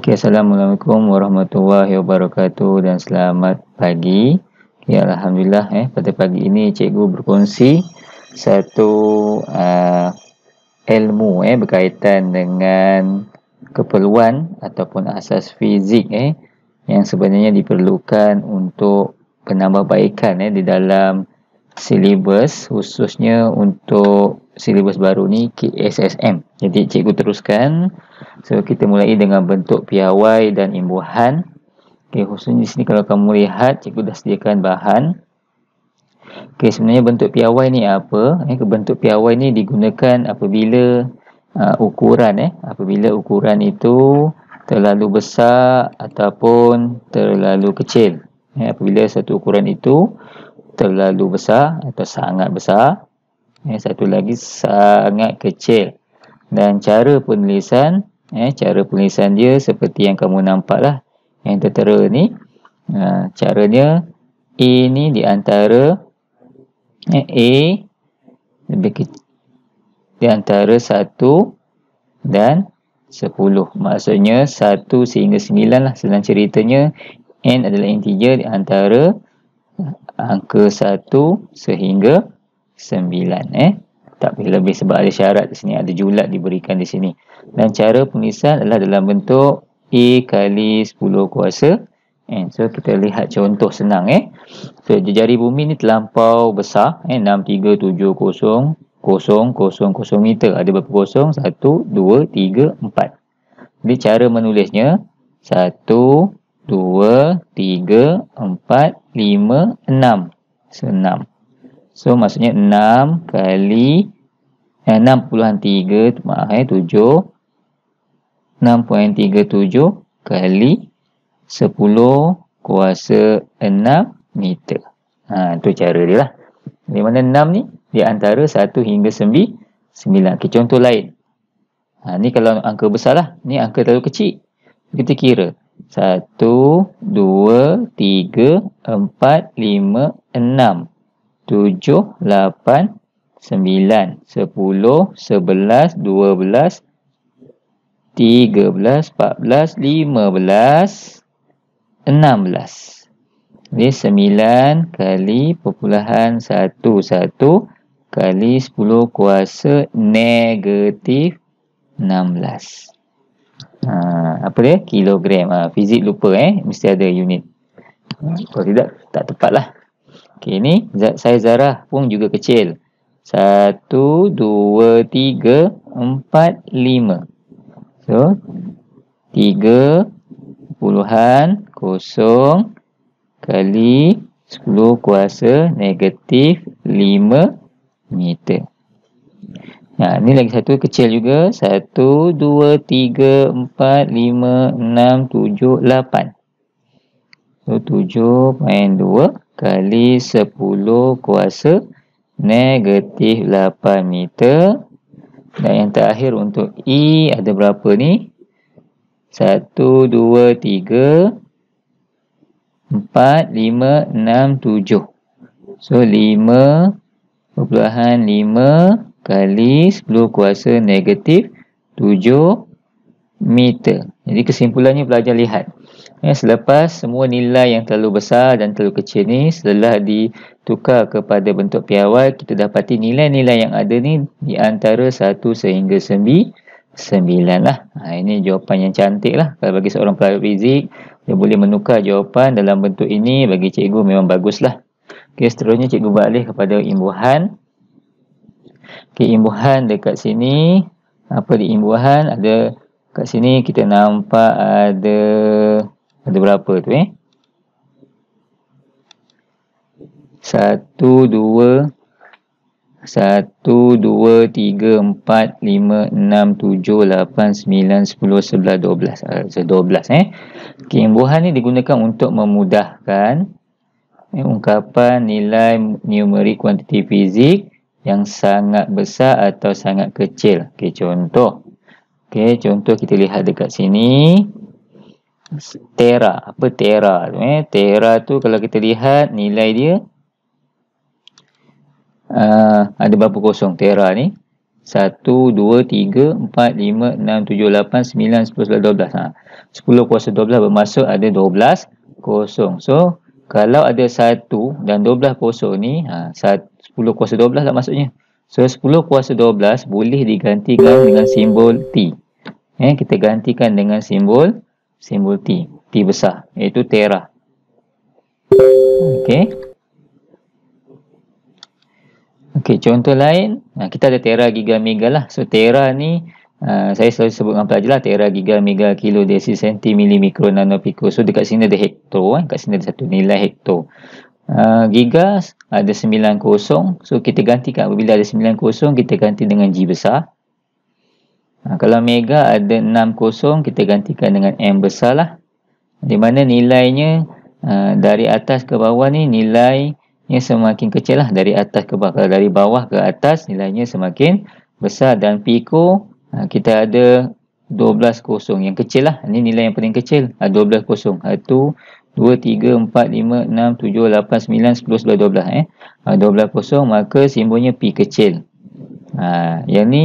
Okay, Assalamualaikum warahmatullahi wabarakatuh dan selamat pagi. Okay, ya, Alhamdulillah eh, pada pagi ini cikgu berkongsi satu uh, ilmu eh, berkaitan dengan keperluan ataupun asas fizik eh, yang sebenarnya diperlukan untuk penambahbaikan eh, di dalam silibus khususnya untuk silibus baru ni KSSM. Jadi cikgu teruskan. So kita mulai dengan bentuk piawai dan imbuhan. Okey, khususnya sini kalau kamu lihat cikgu dah sediakan bahan. Okey, sebenarnya bentuk piawai ni apa? Eh bentuk piawai ni digunakan apabila uh, ukuran eh apabila ukuran itu terlalu besar ataupun terlalu kecil. Eh apabila satu ukuran itu terlalu besar atau sangat besar eh, satu lagi sangat kecil dan cara penulisan eh, cara penulisan dia seperti yang kamu nampaklah lah yang tertera ni eh, caranya A ni di antara eh, A lebih di antara 1 dan 10 maksudnya 1 sehingga 9 lah Selain ceritanya N adalah integer di antara angka 1 sehingga 9 sembilan eh tapi lebih sebab ada syarat di sini ada julat diberikan di sini dan cara penulisan adalah dalam bentuk i kali sepuluh kuasa n so kita lihat contoh senang eh so jejari bumi ni terlampau besar eh enam tiga tujuh kosong kosong kosong kosong meter ada berapa kosong satu dua tiga empat. jadi cara menulisnya satu dua tiga empat lima enam senam So maksudnya 6 kali eh, 6 maaf eh, 7 6.37 kali 10 kuasa 6 meter. Ha, itu cara dia lah. Di mana 6 ni di antara 1 hingga 9. Okay, contoh lain. Ha, ni kalau angka besar lah. Ni angka terlalu kecil. Kita kira. 1, 2, 3, 4, 5, 6 tujuh, lapan, sembilan, sepuluh, sebelas, dua belas, tiga belas, empat belas, lima belas, enam belas. Ini sembilan kali perpuluhan satu satu kali sepuluh kuasa negatif enam belas. Ha, apa dia? Kilogram. Ha, fizik lupa eh. Mesti ada unit. Ha, kalau tidak, tak tepat lah. Okey, ni saiz darah pun juga kecil. satu dua tiga empat lima So, tiga puluhan kosong kali sepuluh kuasa negatif lima meter. Nah, ni lagi satu kecil juga. satu dua tiga empat lima enam tujuh lapan So, tujuh main dua kali 10 kuasa negatif 8 meter. Dan yang terakhir untuk E ada berapa ni? 1, 2, 3, 4, 5, 6, 7. So 5, 5 kali 10 kuasa negatif 7 meter. Jadi kesimpulannya pelajar lihat. Ya, selepas semua nilai yang terlalu besar dan terlalu kecil ni setelah ditukar kepada bentuk piawai, kita dapati nilai-nilai yang ada ni di antara 1 sehingga 9 lah. Ha, ini jawapan yang cantik lah. Kalau bagi seorang pelajar fizik, dia boleh menukar jawapan dalam bentuk ini bagi cikgu memang bagus lah. Okay, seterusnya cikgu balik kepada imbuhan. Okay, imbuhan dekat sini. Apa di imbuhan? Ada kat sini kita nampak ada ada berapa tu eh 1 2 1 2 3 4 5 6 7 8 9 10 11 12 11 12 eh keimbuhan ni digunakan untuk memudahkan eh, ungkapan nilai numerik kuantiti fizik yang sangat besar atau sangat kecil okey contoh Okey, contoh kita lihat dekat sini. Tera. Apa tera tu eh? Tera tu kalau kita lihat nilai dia. Uh, ada berapa kosong tera ni? 1, 2, 3, 4, 5, 6, 7, 8, 9, 10, 11, 12. Ha. 10 kuasa 12 bermaksud ada 12 kosong. So, kalau ada 1 dan 12 kosong ni, ha, 10 kuasa 12 lah maksudnya. So, 10 kuasa 12 boleh digantikan dengan simbol T. Eh, kita gantikan dengan simbol simbol T. T besar. Iaitu tera. Okey. Okey, contoh lain. Nah, kita ada tera giga mega lah. So, tera ni uh, saya selalu sebut dengan pelajar lah. Tera giga mega kilo desi senti mili mikro nano piko. So, dekat sini ada hekto. Eh. Dekat sini ada satu nilai hekto. Uh, giga ada sembilan kosong. So, kita gantikan. Bila ada sembilan kosong kita ganti dengan G besar. Ha, kalau mega ada 60, kita gantikan dengan M besar lah Di mana nilainya ha, dari atas ke bawah ni nilainya semakin kecil lah. Dari atas ke bawah. Kalau dari bawah ke atas nilainya semakin besar. Dan pico ha, kita ada kosong yang kecil lah. Ini nilai yang paling kecil. Ha, 120. Itu ha, 2, 3, 4, 5, 6, 7, 8, 9, 10, 11, 12. Eh. Ha, kosong maka simbolnya P kecil. Ha, Yang ni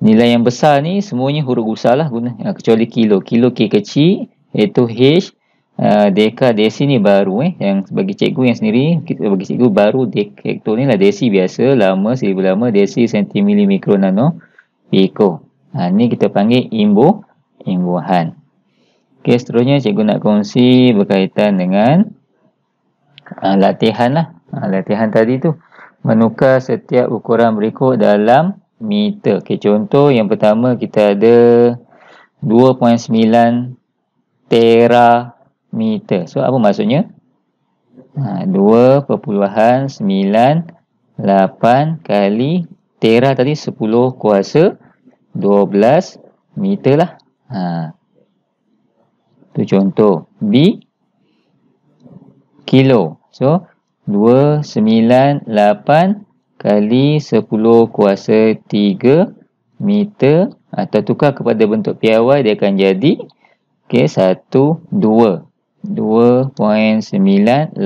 nilai yang besar ni semuanya huruf besar lah guna, ha, kecuali kilo. Kilo K kecil iaitu H uh, deka desi ni baru eh. Yang bagi cikgu yang sendiri, kita bagi cikgu baru dekektor ni lah desi biasa. Lama, seribu lama, desi sentimili mikro nano piko. Ha, ni kita panggil imbu, imbuhan. Okey, seterusnya cikgu nak kongsi berkaitan dengan uh, latihan lah. Uh, latihan tadi tu. Menukar setiap ukuran berikut dalam meter. Okey, contoh yang pertama kita ada 2.9 tera meter. So apa maksudnya? Ha 2.98 kali tera tadi 10 kuasa 12 meter lah. Ha. Tu contoh B kilo. So 298 kali 10 kuasa 3 meter atau tukar kepada bentuk PIY dia akan jadi okey 1 2 2.98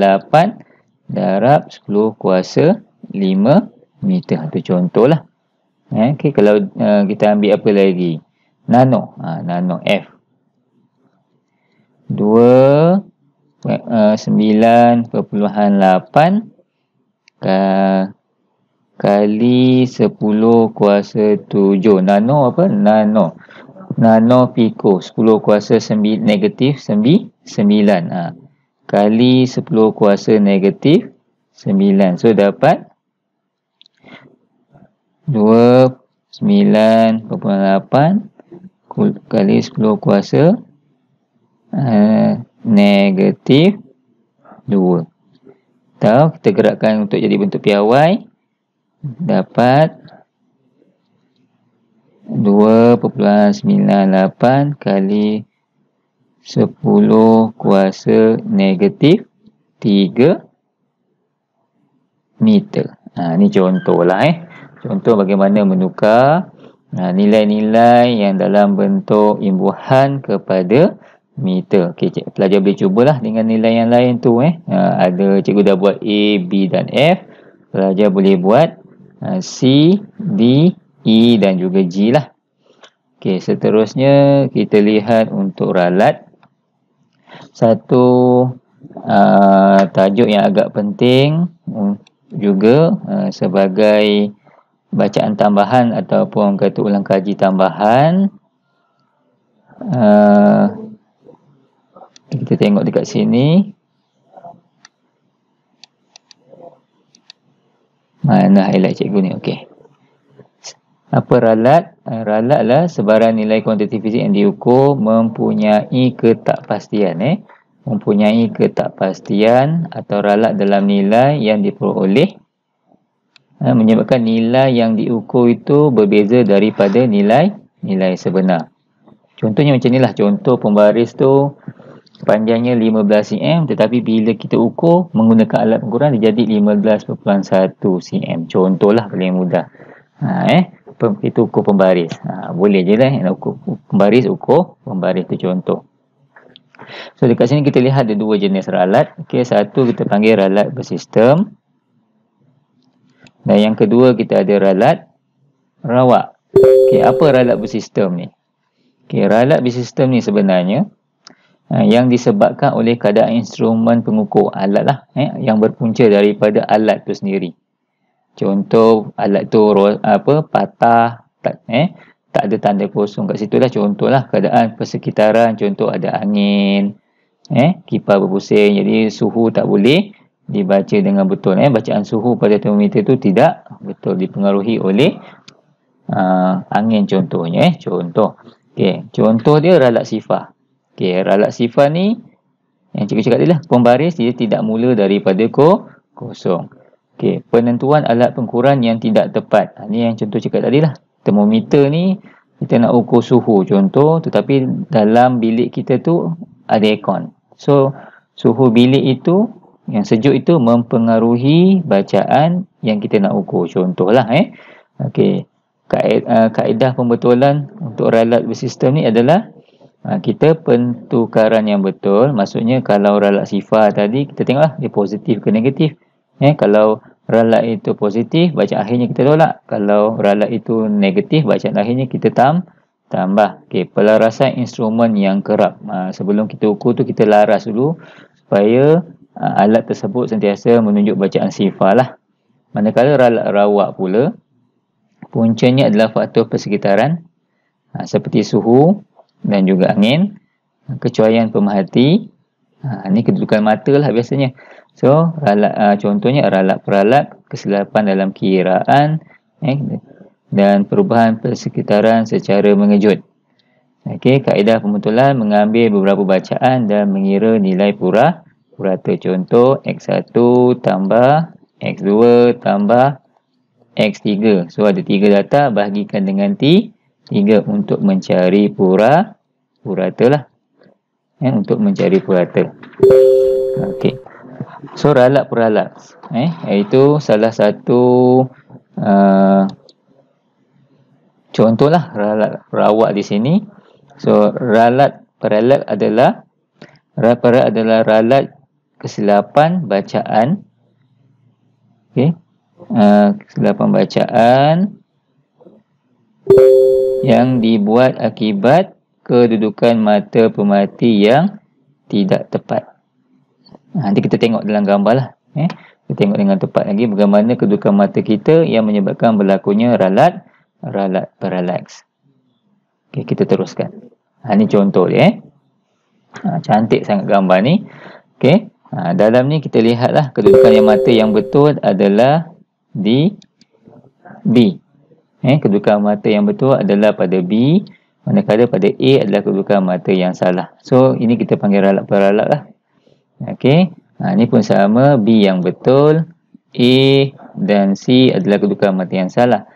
darab 10 kuasa 5 meter itu contohlah eh, okey kalau uh, kita ambil apa lagi nano ha, nano F 2 uh, 9.8 kali 10 kuasa 7. Nano apa? Nano. Nano pico. 10 kuasa sembi, negatif sembi, 9. Ha. Kali 10 kuasa negatif 9. So dapat 29.8 kali 10 kuasa uh, negatif 2. Tahu kita gerakkan untuk jadi bentuk piawai. Mhm. dapat 2.98 kali 10 kuasa negatif 3 meter. Ha, ini contohlah eh. Contoh bagaimana menukar ha, nilai-nilai ha, yang dalam bentuk imbuhan kepada meter. Okey, pelajar boleh cubalah dengan nilai yang lain tu eh. Ha, ada cikgu dah buat A, B dan F. Pelajar boleh buat Eh, C, D, E dan juga G lah. Okey, seterusnya kita lihat untuk ralat. Satu uh, tajuk yang agak penting juga uh, sebagai bacaan tambahan ataupun kata ulang kaji tambahan. Uh, kita tengok dekat sini. tanah ialah cikgu ni okey apa ralat eh, ralatlah sebarang nilai kuantiti fizik yang diukur mempunyai ketakpastian eh mempunyai ketakpastian atau ralat dalam nilai yang diperoleh eh, menyebabkan nilai yang diukur itu berbeza daripada nilai nilai sebenar contohnya macam inilah contoh pembaris tu Panjangnya 15 cm tetapi bila kita ukur menggunakan alat pengukuran dia jadi 15.1 cm contohlah paling mudah ha, eh kita ukur pembaris ha, boleh je lah eh, nak ukur pembaris ukur pembaris tu contoh so dekat sini kita lihat ada dua jenis ralat okay, satu kita panggil ralat bersistem dan yang kedua kita ada ralat rawak okay, apa ralat bersistem ni okay, ralat bersistem ni sebenarnya Ha, yang disebabkan oleh kadar instrumen pengukur alat lah eh, yang berpunca daripada alat tu sendiri. Contoh alat tu apa patah tak eh tak ada tanda kosong kat situ lah contohlah keadaan persekitaran contoh ada angin eh kipas berpusing jadi suhu tak boleh dibaca dengan betul eh bacaan suhu pada termometer tu tidak betul dipengaruhi oleh uh, angin contohnya eh contoh okey contoh dia ralat sifar Okey, ralat sifar ni yang cikgu cakap tadi lah, pembaris dia tidak mula daripada ko, kosong. Okey, penentuan alat pengukuran yang tidak tepat. Ha, ni yang contoh cakap tadi lah. Termometer ni kita nak ukur suhu contoh tetapi dalam bilik kita tu ada aircon. So, suhu bilik itu yang sejuk itu mempengaruhi bacaan yang kita nak ukur. Contohlah eh. Okey. Eh, kaedah pembetulan untuk ralat bersistem ni adalah Ha, kita pentukaran yang betul, maksudnya kalau ralat sifar tadi, kita tengoklah dia positif ke negatif. Eh, kalau ralat itu positif, bacaan akhirnya kita tolak. Kalau ralat itu negatif, bacaan akhirnya kita tam tambah. Okay, pelarasan instrumen yang kerap. Ha, sebelum kita ukur tu kita laras dulu supaya ha, alat tersebut sentiasa menunjuk bacaan sifar lah. Manakala ralat rawak pula, puncanya adalah faktor persekitaran. Ha, seperti suhu, dan juga angin. Kecuaian pemerhati. Ha, ini kedudukan mata lah biasanya. So, ralak, uh, ha, contohnya ralak-peralak, kesilapan dalam kiraan eh, dan perubahan persekitaran secara mengejut. Okey, kaedah pembetulan mengambil beberapa bacaan dan mengira nilai pura. Purata contoh, X1 tambah X2 tambah X3. So, ada 3 data bahagikan dengan T. Tiga, untuk mencari pura purata lah. Eh, untuk mencari purata. Okey. So, ralat peralat. Eh, iaitu salah satu uh, contohlah ralat rawak di sini. So, ralat peralat adalah ralat peralat adalah ralat kesilapan bacaan. Okey. Uh, kesilapan bacaan yang dibuat akibat kedudukan mata pemati yang tidak tepat. Ha, nanti kita tengok dalam gambar lah. Eh? Kita tengok dengan tepat lagi bagaimana kedudukan mata kita yang menyebabkan berlakunya ralat, ralat parallax. Okay, kita teruskan. Ha, ini contoh dia. Eh? Ha, cantik sangat gambar ni. Okay. Ha, dalam ni kita lihatlah kedudukan yang mata yang betul adalah di B. Eh, kedudukan mata yang betul adalah pada B. Manakala pada A adalah kedudukan mata yang salah. So, ini kita panggil ralat-peralat lah. Okey. Ha, ini pun sama. B yang betul. A dan C adalah kedudukan mata yang salah.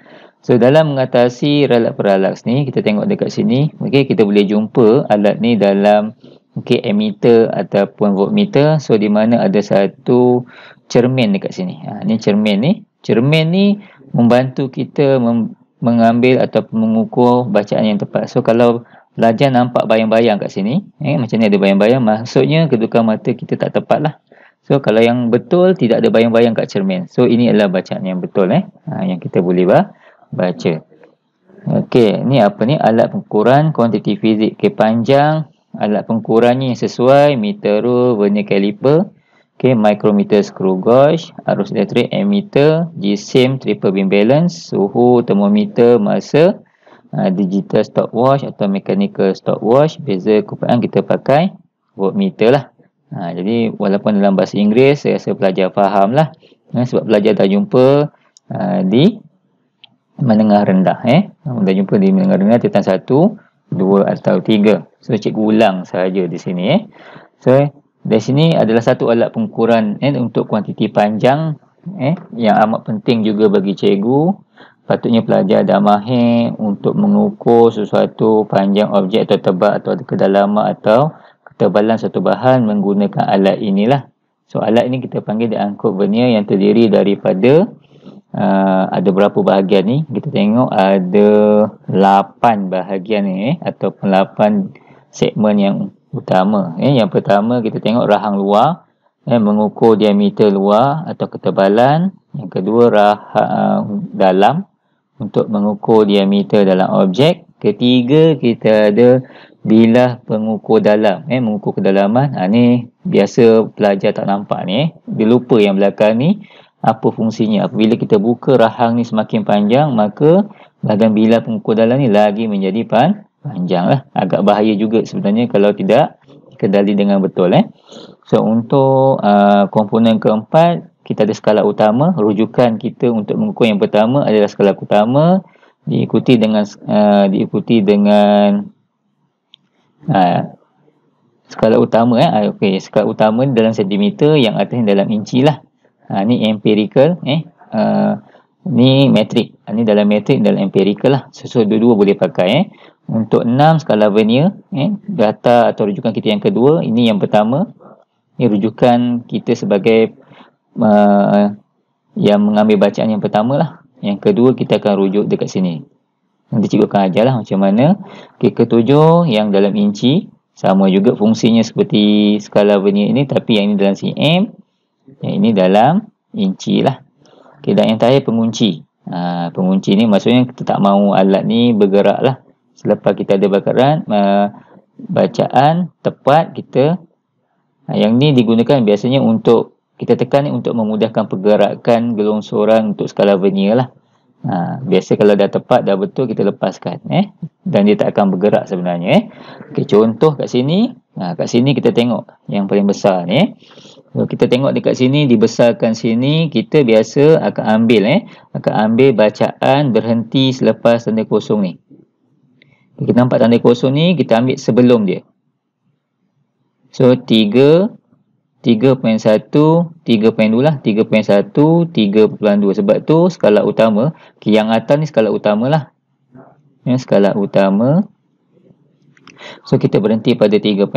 So, dalam mengatasi ralat-peralat ni, kita tengok dekat sini. Okey, kita boleh jumpa alat ni dalam okay, emitter ataupun voltmeter. So, di mana ada satu cermin dekat sini. Ha, ni cermin ni. Cermin ni membantu kita mem mengambil atau mengukur bacaan yang tepat. So kalau pelajar nampak bayang-bayang kat sini, eh, macam ni ada bayang-bayang, maksudnya kedudukan mata kita tak tepat lah. So kalau yang betul tidak ada bayang-bayang kat cermin. So ini adalah bacaan yang betul eh, ha, yang kita boleh bah, baca. Okey, ni apa ni? Alat pengukuran kuantiti fizik ke okay, alat pengukurannya yang sesuai, meter rule, vernier caliper. Okay, micrometer screw gauge, arus elektrik emitter, G-SIM triple beam balance, suhu termometer masa, uh, digital stopwatch atau mechanical stopwatch. Beza kupaan kita pakai voltmeter lah. Ha, jadi walaupun dalam bahasa Inggeris, saya rasa pelajar faham lah. Ha, sebab pelajar dah jumpa uh, di menengah rendah. Eh. Ha, dah jumpa di menengah rendah titan 1, 2 atau 3. So, cikgu ulang sahaja di sini. Eh. So, dari sini adalah satu alat pengukuran eh, untuk kuantiti panjang eh, yang amat penting juga bagi cikgu. Patutnya pelajar dah mahir untuk mengukur sesuatu panjang objek atau tebal atau kedalaman atau ketebalan satu bahan menggunakan alat inilah. So, alat ini kita panggil dia angkut vernier yang terdiri daripada uh, ada berapa bahagian ni. Kita tengok ada 8 bahagian ni eh, ataupun 8 segmen yang utama. Eh, yang pertama kita tengok rahang luar, eh, mengukur diameter luar atau ketebalan. Yang kedua rahang dalam untuk mengukur diameter dalam objek. Ketiga kita ada bilah pengukur dalam, eh, mengukur kedalaman. Ha, ni biasa pelajar tak nampak ni, eh. dia lupa yang belakang ni apa fungsinya. Apabila kita buka rahang ni semakin panjang maka bahagian bilah pengukur dalam ni lagi menjadi panjang panjang lah. Agak bahaya juga sebenarnya kalau tidak kendali dengan betul eh. So untuk uh, komponen keempat, kita ada skala utama. Rujukan kita untuk mengukur yang pertama adalah skala utama diikuti dengan uh, diikuti dengan uh, skala utama eh. Uh, ah, okay. skala utama dalam sentimeter yang atas dalam inci lah. Ha, ni empirical eh. Uh, ni metric. Ini dalam metric dalam empirical lah. So, so dua-dua boleh pakai eh untuk enam skala vernier eh, data atau rujukan kita yang kedua ini yang pertama ini rujukan kita sebagai uh, yang mengambil bacaan yang pertama lah yang kedua kita akan rujuk dekat sini nanti cikgu akan ajar lah macam mana okay, ketujuh yang dalam inci sama juga fungsinya seperti skala vernier ini tapi yang ini dalam cm yang ini dalam inci lah okay, dan yang terakhir pengunci ha, pengunci ni maksudnya kita tak mahu alat ni bergerak lah selepas kita ada bakaran uh, bacaan tepat kita uh, yang ni digunakan biasanya untuk kita tekan ni untuk memudahkan pergerakan gelong suara untuk skala vernier lah uh, biasa kalau dah tepat dah betul kita lepaskan eh dan dia tak akan bergerak sebenarnya eh okay, contoh kat sini uh, kat sini kita tengok yang paling besar ni eh kalau kita tengok dekat sini, dibesarkan sini, kita biasa akan ambil eh. Akan ambil bacaan berhenti selepas tanda kosong ni. Kita nampak tanda kosong ni, kita ambil sebelum dia. So, 3, 3.1, 3.2 lah. 3.1, 3.2. Sebab tu, skala utama, yang atas ni skala utama lah. Ya, skala utama. So, kita berhenti pada 3.2.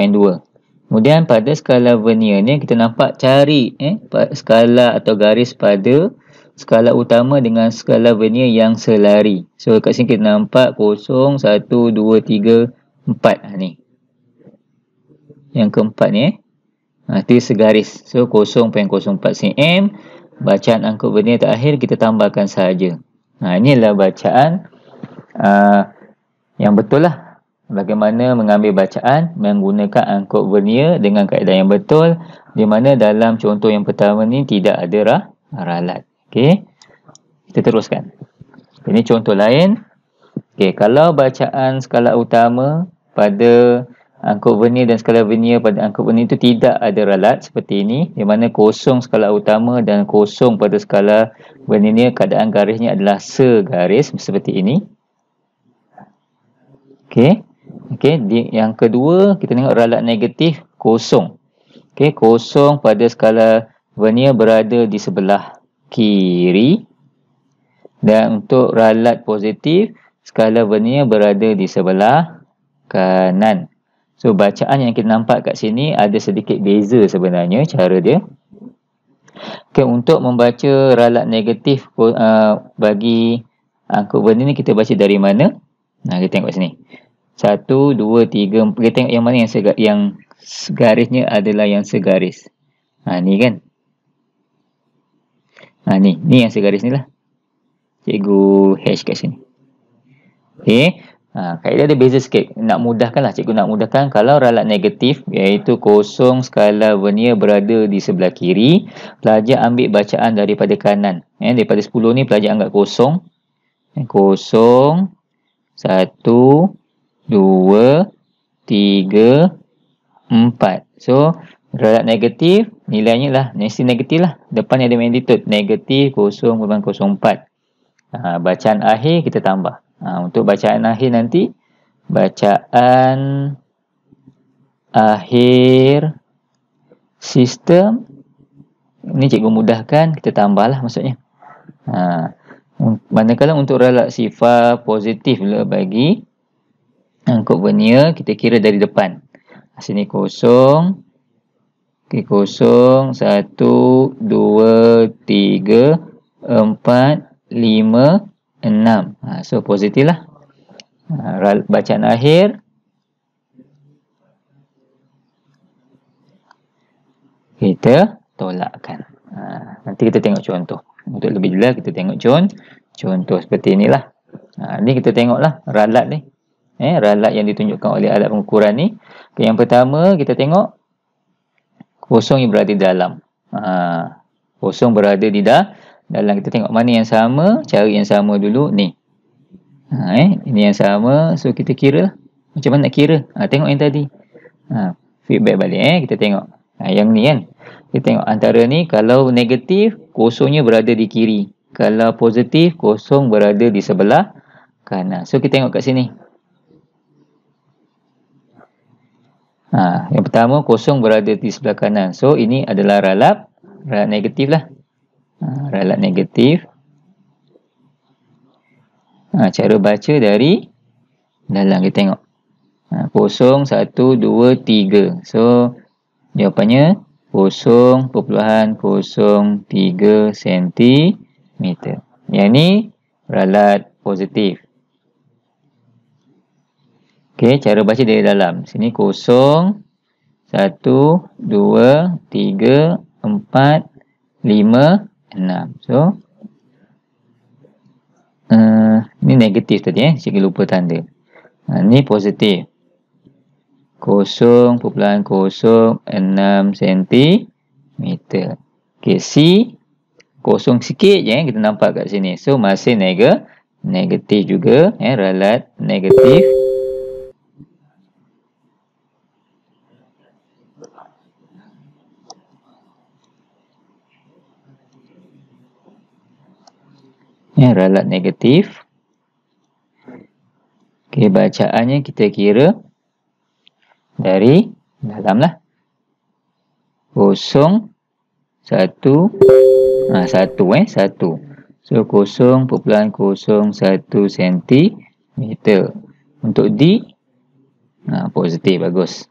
Kemudian, pada skala vernier ni, kita nampak cari eh, skala atau garis pada skala utama dengan skala vernier yang selari. So kat sini kita nampak 0, 1, 2, 3, 4 ni. Yang keempat ni eh. Nanti ha, segaris. So 0.04 cm. Bacaan angka vernier terakhir kita tambahkan sahaja. Nah, ha, inilah bacaan uh, yang betul lah. Bagaimana mengambil bacaan menggunakan angkut vernier dengan kaedah yang betul. Di mana dalam contoh yang pertama ni tidak ada rah, ralat. Okey. Kita teruskan. Ini contoh lain. Okey, kalau bacaan skala utama pada angkut vernier dan skala vernier pada angkut vernier itu tidak ada ralat seperti ini di mana kosong skala utama dan kosong pada skala vernier ini, keadaan garisnya adalah segaris seperti ini ok, okay. Di, yang kedua kita tengok ralat negatif kosong okay. kosong pada skala vernier berada di sebelah kiri dan untuk ralat positif skala vernier berada di sebelah kanan. So bacaan yang kita nampak kat sini ada sedikit beza sebenarnya cara dia. Okay, untuk membaca ralat negatif uh, bagi angkut vernier ni kita baca dari mana? Nah, kita tengok kat sini. Satu, dua, tiga, kita tengok yang mana yang, yang garisnya adalah yang segaris. Ha, ni kan? Ha, ni. Ni yang saya garis ni lah. Cikgu H kat sini. Okay. Ha, kaedah dia beza sikit. Nak mudahkan lah. Cikgu nak mudahkan. Kalau ralat negatif, iaitu kosong skala vernier berada di sebelah kiri, pelajar ambil bacaan daripada kanan. Eh, daripada 10 ni, pelajar anggap kosong. Eh, kosong. Satu. Dua. Tiga. Empat. So, ralat negatif, nilainya lah mesti negatif lah depan ada magnitude negatif 0 kurang 0.4 ha, bacaan akhir kita tambah ha, untuk bacaan akhir nanti bacaan akhir sistem ni cikgu mudahkan kita tambahlah maksudnya ha, manakala untuk relak sifar positif lah bagi angkut vernier kita kira dari depan sini kosong Okey, kosong, satu, dua, tiga, empat, lima, enam. Ha, so, positif lah. Ha, bacaan akhir. Kita tolakkan. Ha, nanti kita tengok contoh. Untuk lebih jelas, kita tengok contoh. Contoh seperti inilah. Ha, ni kita tengoklah ralat ni. Eh, ralat yang ditunjukkan oleh alat pengukuran ni. Okay, yang pertama, kita tengok kosong yang berada di dalam. Ha, kosong berada di da dalam. Kita tengok mana yang sama. Cari yang sama dulu. Ni. Ha, eh? Ini yang sama. So, kita kira. Macam mana nak kira? Ha, tengok yang tadi. Ha, feedback balik. Eh? Kita tengok. Ha, yang ni kan. Kita tengok antara ni. Kalau negatif, kosongnya berada di kiri. Kalau positif, kosong berada di sebelah kanan. So, kita tengok kat sini. Ha, yang pertama kosong berada di sebelah kanan. So ini adalah ralat ralat negatif lah. Ha, ralat negatif. Ha, cara baca dari dalam kita tengok. Ha, kosong, satu, dua, tiga. So jawapannya kosong, perpuluhan, kosong, tiga, sentimeter. meter. Yang ni ralat positif. Okey, cara baca dari dalam. Sini kosong. Satu, dua, tiga, empat, lima, enam. So, uh, ni negatif tadi eh. Sikit lupa tanda. Ha, ni positif. Kosong, perpulangan kosong, enam sentimeter. Okey, C, kosong sikit je eh. Kita nampak kat sini. So, masih neg negatif juga. Eh, ralat negatif. Eh, ralat negatif. Okey, bacaannya kita kira dari dalamlah. Kosong, satu, ah, satu eh, satu. So, kosong, perpulangan kosong, satu sentimeter. Untuk D, ah, positif, bagus.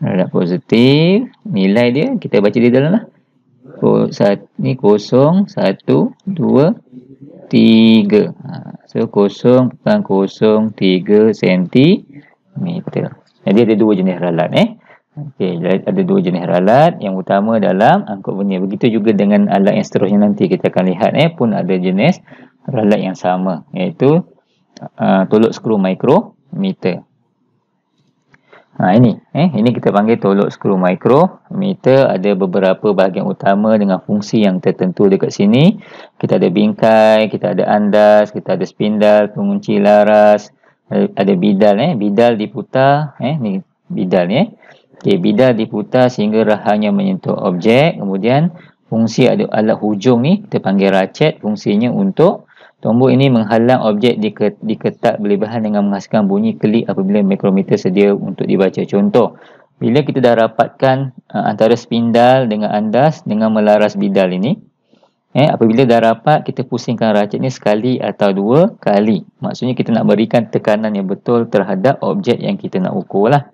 Ralat positif, nilai dia, kita baca di dalamlah. Ko, sat, ni kosong, satu, dua, Tiga, ha, So, kosong petang kosong cm. Jadi, ada dua jenis ralat. Eh? Okey, ada dua jenis ralat. Yang utama dalam angkut benih. Begitu juga dengan alat yang seterusnya nanti kita akan lihat. Eh, pun ada jenis ralat yang sama. Iaitu uh, tolok skru mikrometer. Ha, ini eh, ini kita panggil tolok skru mikro. Meter ada beberapa bahagian utama dengan fungsi yang tertentu dekat sini. Kita ada bingkai, kita ada andas, kita ada spindal, pengunci laras, eh, ada bidal. Eh. Bidal diputar, eh, ni bidal ni. Eh. Okay, bidal diputar sehingga rahangnya menyentuh objek. Kemudian fungsi ada alat hujung ni, kita panggil racet. Fungsinya untuk Tombol ini menghalang objek diket, diketak berlebihan dengan menghasilkan bunyi klik apabila mikrometer sedia untuk dibaca. Contoh, bila kita dah rapatkan uh, antara spindal dengan andas dengan melaras bidal ini, eh, apabila dah rapat, kita pusingkan racet ini sekali atau dua kali. Maksudnya kita nak berikan tekanan yang betul terhadap objek yang kita nak ukur lah.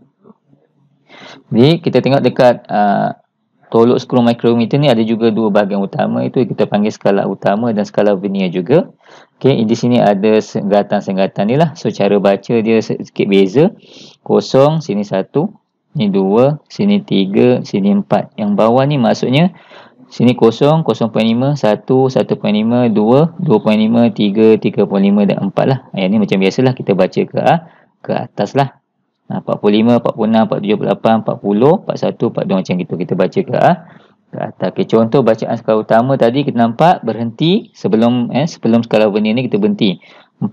Jadi kita tengok dekat uh, tolok skru mikrometer ni ada juga dua bahagian utama itu kita panggil skala utama dan skala vernier juga. Okey, di sini ada senggatan-senggatan ni lah. So, cara baca dia sikit beza. Kosong, sini satu, ni dua, sini tiga, sini empat. Yang bawah ni maksudnya sini kosong, kosong 0.5, 1, 1.5, 2, tiga, 3, 3.5 dan empat lah. Yang ni macam biasalah kita baca ke, ah, ke atas lah. 45, 46, 47, 48, 40, 41, 42 macam gitu. Kita baca ke, ke atas. Okay, contoh bacaan skala utama tadi kita nampak berhenti sebelum eh, sebelum skala benda ni kita berhenti. 4.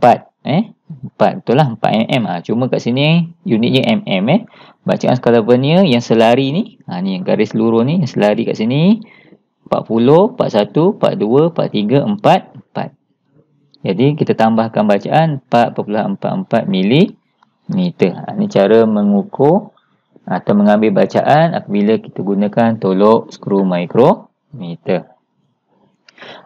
Eh? 4 betul lah 4 mm ha. cuma kat sini unitnya mm eh. bacaan skala vernier yang selari ni ha, ni yang garis lurus ni yang selari kat sini 40 41 42 43 44. jadi kita tambahkan bacaan 4.44 mili meter. Ha, ini cara mengukur atau mengambil bacaan apabila kita gunakan tolok skru mikrometer.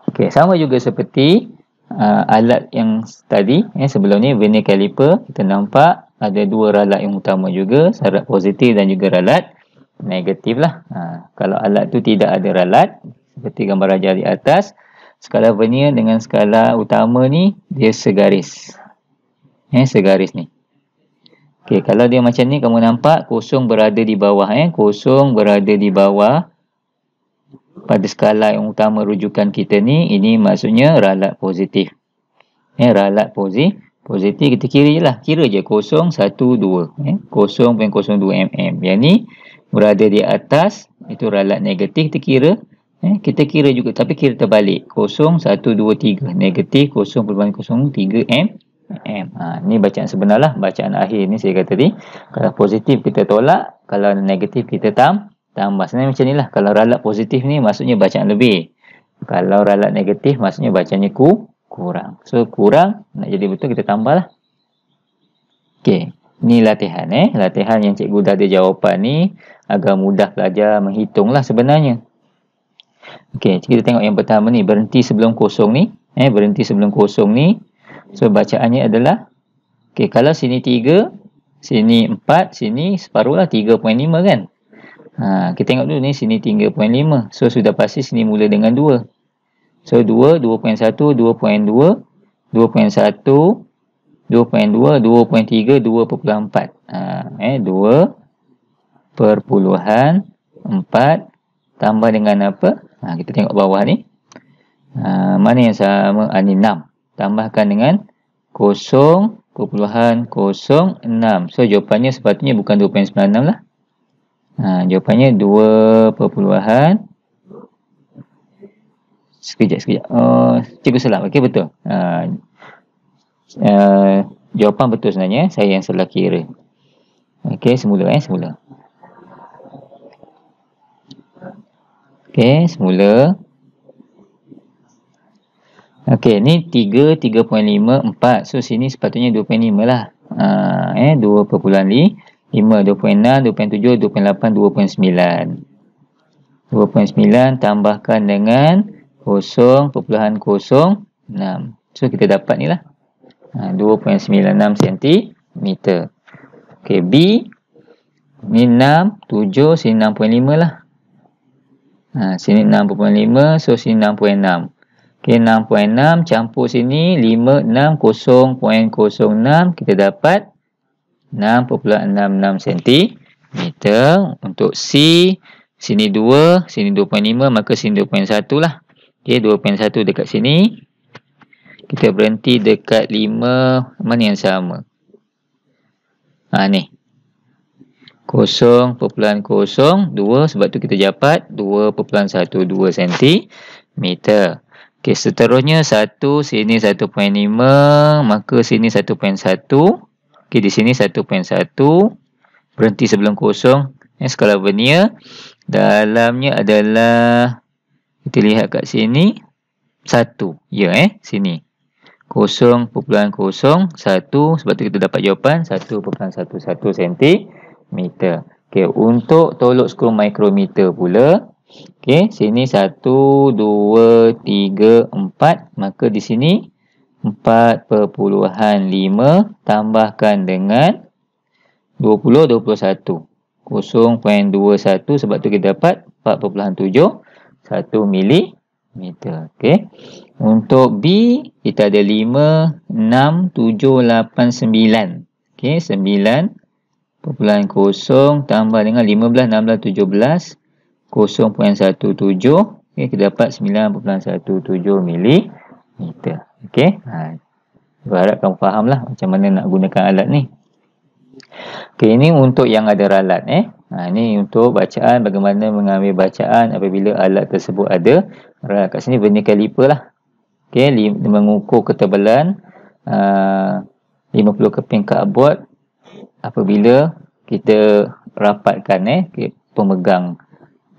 Okey, sama juga seperti uh, alat yang tadi, eh, sebelum ni vernier caliper, kita nampak ada dua ralat yang utama juga, ralat positif dan juga ralat negatif lah. Ha, kalau alat tu tidak ada ralat, seperti gambar raja di atas, skala vernier dengan skala utama ni, dia segaris. Eh, segaris ni. Okay, kalau dia macam ni kamu nampak kosong berada di bawah eh. Kosong berada di bawah pada skala yang utama rujukan kita ni ini maksudnya ralat positif. Eh ralat positif, positif kita kira je lah. Kira je kosong 1 2 eh? Kosong pun kosong mm. Yang ni berada di atas itu ralat negatif kita kira eh. kita kira juga tapi kira terbalik. Kosong 1 2 3 negatif 0.03 mm. M. Ha, ni bacaan sebenar lah. Bacaan akhir ni saya kata tadi. Kalau positif kita tolak. Kalau negatif kita tam, tambah. Sebenarnya macam ni lah. Kalau ralat positif ni maksudnya bacaan lebih. Kalau ralat negatif maksudnya bacaannya ku, kurang. So kurang nak jadi betul kita tambah lah. Okay. Ni latihan eh. Latihan yang cikgu dah ada jawapan ni. agak mudah belajar menghitung lah sebenarnya. Okay. Kita tengok yang pertama ni. Berhenti sebelum kosong ni. Eh, berhenti sebelum kosong ni. So bacaannya adalah okay, kalau sini 3, sini 4, sini separuh lah 3.5 kan. Ha, kita tengok dulu ni sini 3.5. So sudah pasti sini mula dengan 2. So 2, 2.1, 2.2, 2.1, 2.2, 2.3, 2.4. Eh, 2 perpuluhan 4 tambah dengan apa? Ha, kita tengok bawah ni. Ha, mana yang sama? Ha, ni 6 tambahkan dengan 0.06. So jawapannya sepatutnya bukan 2.96 lah. Ha, jawapannya 2.0. Sekejap, sekejap. Oh, cikgu salah. Okey, betul. Ha, uh, jawapan betul sebenarnya. Saya yang salah kira. Okey, semula eh, semula. Okey, semula. Okey, semula. Okey, ni 3, 3.5, 4. So, sini sepatutnya 2.5 lah. Uh, eh, 2.5. 5, 2.6, 2.7, 2.8, 2.9. 2.9 tambahkan dengan 0.06. So, kita dapat ni lah. 2.96 cm. Okay, B. Ni 6, 7, sini 6.5 lah. Ha, sini 6.5, so sini 6.6. Okey, 6.6 campur sini 560.06 kita dapat 6.66 cm untuk C sini 2, sini 2.5 maka sini 2.1 lah. Okey, 2.1 dekat sini. Kita berhenti dekat 5 mana yang sama. Ha ni. 0.02 sebab tu kita dapat 2.12 cm. Okey, seterusnya 1 sini 1.5, maka sini 1.1. Okey, di sini 1.1. Berhenti sebelum kosong. Ini skala vernier. Dalamnya adalah kita lihat kat sini 1. Ya yeah, eh, sini. 0.01 sebab tu kita dapat jawapan 1.11 cm. Okey, untuk tolok skru mikrometer pula Okey, sini 1, 2, 3, 4. Maka di sini 4.5 tambahkan dengan 20, 21. 0.21 sebab tu kita dapat 4.7, 1 meter. Okey, untuk B kita ada 5, 6, 7, 8, 9. Okey, 9.0 tambah dengan 15, 16, 17. 17. 0.17 okay, kita dapat 9.17 mm okey ha berharap kamu lah, macam mana nak gunakan alat ni okey ini untuk yang ada ralat eh ha ini untuk bacaan bagaimana mengambil bacaan apabila alat tersebut ada ralat kat sini vernier caliper lah okey mengukur ketebalan ha, uh, 50 keping kardboard apabila kita rapatkan eh okay, pemegang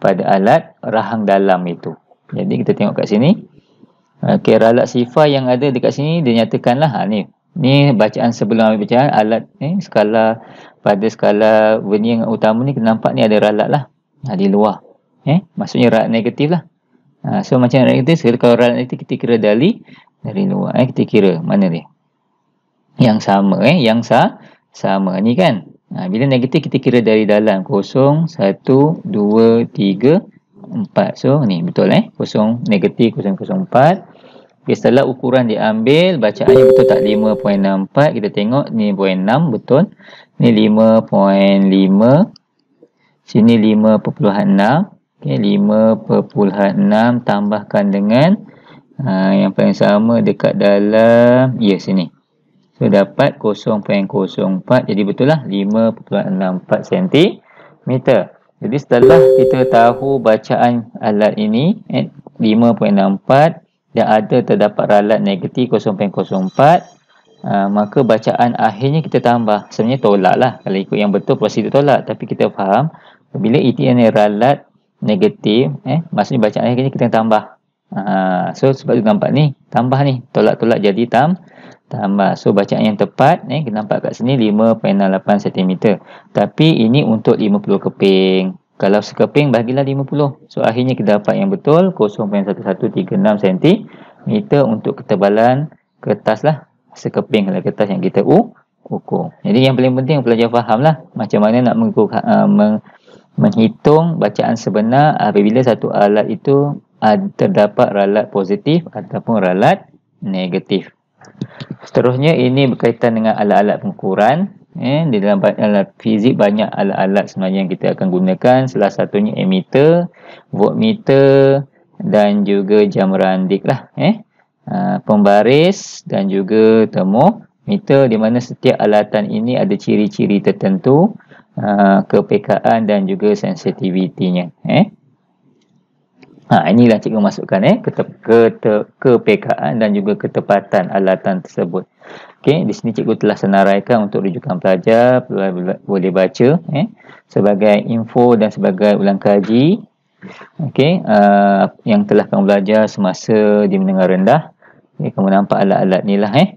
pada alat rahang dalam itu. Jadi kita tengok kat sini. Okey, ralat sifa yang ada dekat sini dinyatakanlah ha ni. Ni bacaan sebelum ambil bacaan alat ni skala pada skala vernier yang utama ni nampak ni ada ralat lah. Ha, di luar. Eh, maksudnya ralat negatif lah. Ha, so macam ralat negatif, kalau ralat negatif kita kira dari dari luar. Eh, kita kira mana dia? Yang sama eh, yang sa sama ni kan. Ha, bila negatif kita kira dari dalam. Kosong, satu, dua, tiga, empat. So ni betul eh. Kosong, negatif, kosong, kosong, empat. Okay, setelah ukuran diambil, bacaannya betul tak 5.64. Kita tengok ni 5.6 betul. Ni 5.5. Sini 5.6. Okay, 5.6 tambahkan dengan uh, yang paling sama dekat dalam. Ya, yeah, sini. 5.6. So dapat 0.04 jadi betul lah 5.64 cm. Jadi setelah kita tahu bacaan alat ini 5.64 eh, dan ada terdapat ralat negatif 0.04 uh, ah, maka bacaan akhirnya kita tambah. Sebenarnya tolak lah. Kalau ikut yang betul pasti itu tolak. Tapi kita faham bila ETN ralat negatif eh, maksudnya bacaan akhirnya kita tambah. Uh, so sebab tu nampak ni tambah ni tolak-tolak jadi tambah tambah. So bacaan yang tepat eh kita nampak kat sini 5.8 cm. Tapi ini untuk 50 keping. Kalau sekeping bahagilah 50. So akhirnya kita dapat yang betul 0.1136 cm untuk ketebalan kertas lah sekeping lah kertas yang kita ukur. Jadi yang paling penting pelajar faham lah macam mana nak mengukur uh, menghitung bacaan sebenar apabila satu alat itu uh, terdapat ralat positif ataupun ralat negatif. Seterusnya ini berkaitan dengan alat-alat pengukuran. Eh, di dalam alat fizik banyak alat-alat sebenarnya yang kita akan gunakan. Salah satunya emitter, voltmeter dan juga jam randik lah. Eh. Uh, pembaris dan juga termometer di mana setiap alatan ini ada ciri-ciri tertentu uh, kepekaan dan juga sensitivitinya. Eh. Ha, inilah cikgu masukkan eh, keter, keter, kepekaan dan juga ketepatan alatan tersebut. Okay, di sini cikgu telah senaraikan untuk rujukan pelajar, pelajar boleh baca eh, sebagai info dan sebagai ulang kaji okay, uh, yang telah kamu belajar semasa di menengah rendah. Okay, kamu nampak alat-alat ni lah. Eh.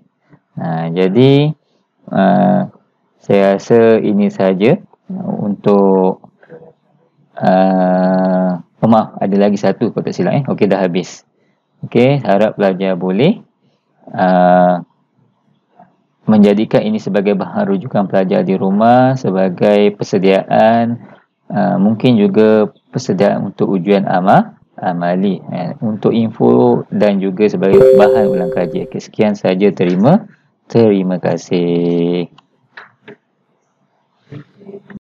Ha, jadi, uh, saya rasa ini saja untuk uh, maaf, ada lagi satu kalau tak silap eh. Okey, dah habis. Okey, harap pelajar boleh uh, menjadikan ini sebagai bahan rujukan pelajar di rumah sebagai persediaan uh, mungkin juga persediaan untuk ujian amal amali eh, untuk info dan juga sebagai bahan ulang kaji. Okay, sekian saja terima terima kasih.